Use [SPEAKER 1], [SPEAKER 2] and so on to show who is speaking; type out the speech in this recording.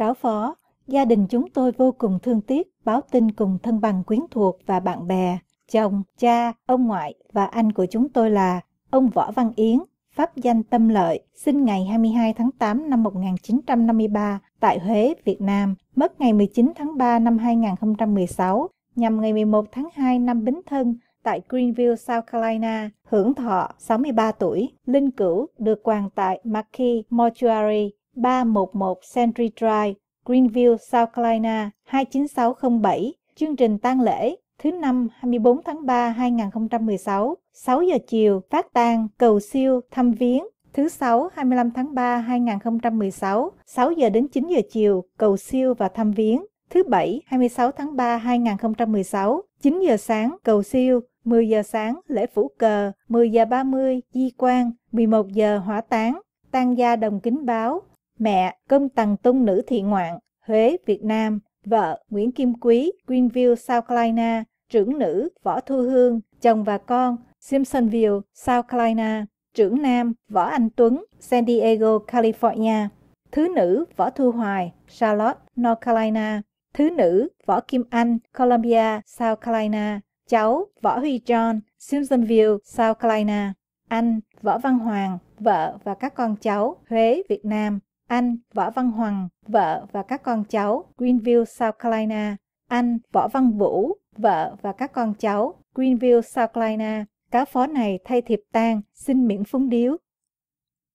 [SPEAKER 1] cáo phó, gia đình chúng tôi vô cùng thương tiếc, báo tin cùng thân bằng quyến thuộc và bạn bè, chồng, cha, ông ngoại và anh của chúng tôi là ông Võ Văn Yến, pháp danh Tâm Lợi, sinh ngày 22 tháng 8 năm 1953 tại Huế, Việt Nam, mất ngày 19 tháng 3 năm 2016, nhằm ngày 11 tháng 2 năm Bính Thân tại Greenville, South Carolina, hưởng thọ 63 tuổi, linh cửu được quàng tại Marquis Mortuary, 311 Century Drive, Greenville, South Carolina 29607, chương trình tang lễ thứ năm 24 tháng 3 2016, 6 giờ chiều phát tang cầu siêu thăm viếng Thứ Sáu 25 tháng 3 2016, 6 giờ đến 9 giờ chiều, cầu siêu và thăm viếng. Thứ Bảy 26 tháng 3 2016, 9 giờ sáng, cầu siêu, 10 giờ sáng, lễ phủ cờ, 10 giờ 30, di quan, 11 giờ hỏa táng, tang gia đồng kính báo, mẹ công tầng tôn nữ thị ngoạn, Huế, Việt Nam, vợ Nguyễn Kim Quý, Greenville, South Carolina, trưởng nữ Võ Thu Hương, chồng và con Simpsonville, South Carolina, trưởng nam Võ Anh Tuấn, San Diego, California, thứ nữ Võ Thu Hoài, Charlotte, North Carolina, thứ nữ Võ Kim Anh, Columbia, South Carolina, cháu Võ Huy John, Simpsonville, South Carolina, anh Võ Văn Hoàng, vợ và các con cháu Huế, Việt Nam. Anh Võ Văn Hoàng, vợ và các con cháu, Greenville, South Carolina. Anh Võ Văn Vũ, vợ và các con cháu, Greenville, South Carolina. cá phó này thay thiệp tang, xin miễn phúng điếu